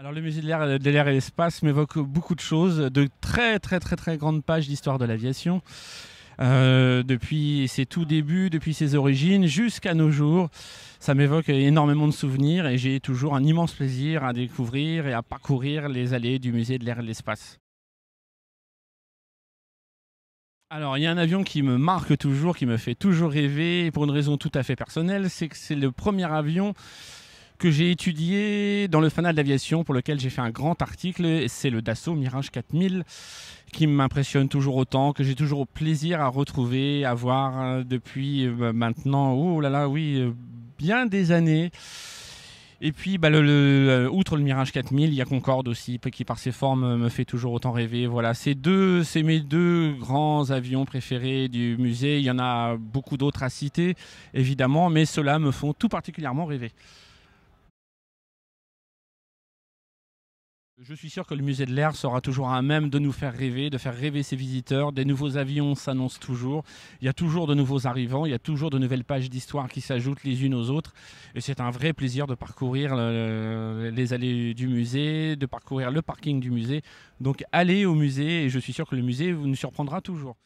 Alors le musée de l'air, de et l'espace m'évoque beaucoup de choses, de très très très très grandes pages d'histoire de l'aviation. Euh, depuis ses tout débuts, depuis ses origines jusqu'à nos jours. Ça m'évoque énormément de souvenirs et j'ai toujours un immense plaisir à découvrir et à parcourir les allées du musée de l'air et de l'espace. Alors, il y a un avion qui me marque toujours, qui me fait toujours rêver, pour une raison tout à fait personnelle, c'est que c'est le premier avion que j'ai étudié dans le fanal de l'aviation, pour lequel j'ai fait un grand article. C'est le Dassault Mirage 4000 qui m'impressionne toujours autant, que j'ai toujours plaisir à retrouver, à voir euh, depuis euh, bah, maintenant, oh là là, oui, euh, bien des années. Et puis, bah, le, outre le Mirage 4000, il y a Concorde aussi, qui par ses formes me fait toujours autant rêver. Voilà, ces deux, c'est mes deux grands avions préférés du musée. Il y en a beaucoup d'autres à citer, évidemment, mais ceux-là me font tout particulièrement rêver. Je suis sûr que le musée de l'air sera toujours à même de nous faire rêver, de faire rêver ses visiteurs. Des nouveaux avions s'annoncent toujours. Il y a toujours de nouveaux arrivants, il y a toujours de nouvelles pages d'histoire qui s'ajoutent les unes aux autres. Et c'est un vrai plaisir de parcourir les allées du musée, de parcourir le parking du musée. Donc allez au musée et je suis sûr que le musée vous nous surprendra toujours.